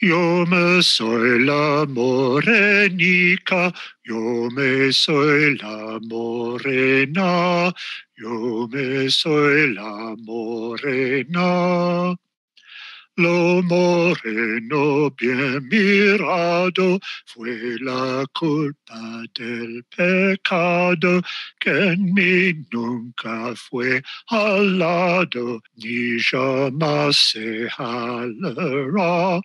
Yo me soy la morenica, yo me soy la morena, yo me soy la morena. Lo moreno bien mirado fue la culpa del pecado que en mí nunca fue hallado ni jamás se halará.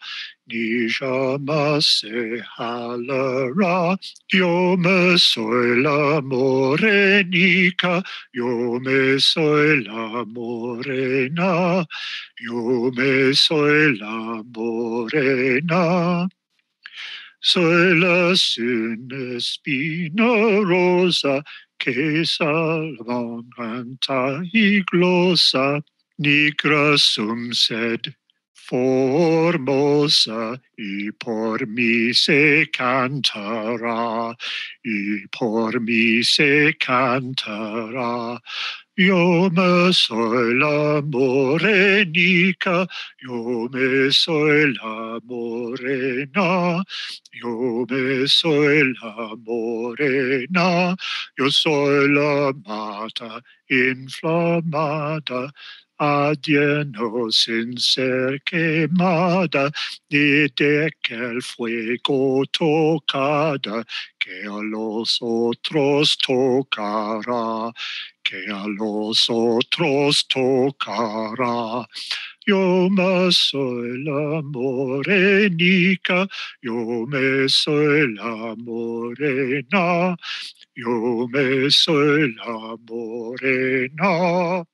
Nishama se halera. yo me soy la morenica, yo me soy la morena, yo me soy la morena. Soy la sin espina rosa que salvan canta y glosa, nigra sum sed Formosa y por mí se cantará, y por mí se cantará. Yo me soy la morenica, yo me soy la morena, yo me soy la morena, yo soy la mata inflamada Adienos sin ser quemada, ni de que el fuego tocada, que a los otros tocará, que a los otros tocará. Yo me soy la morenica, yo me soy la morena, yo me soy la morena.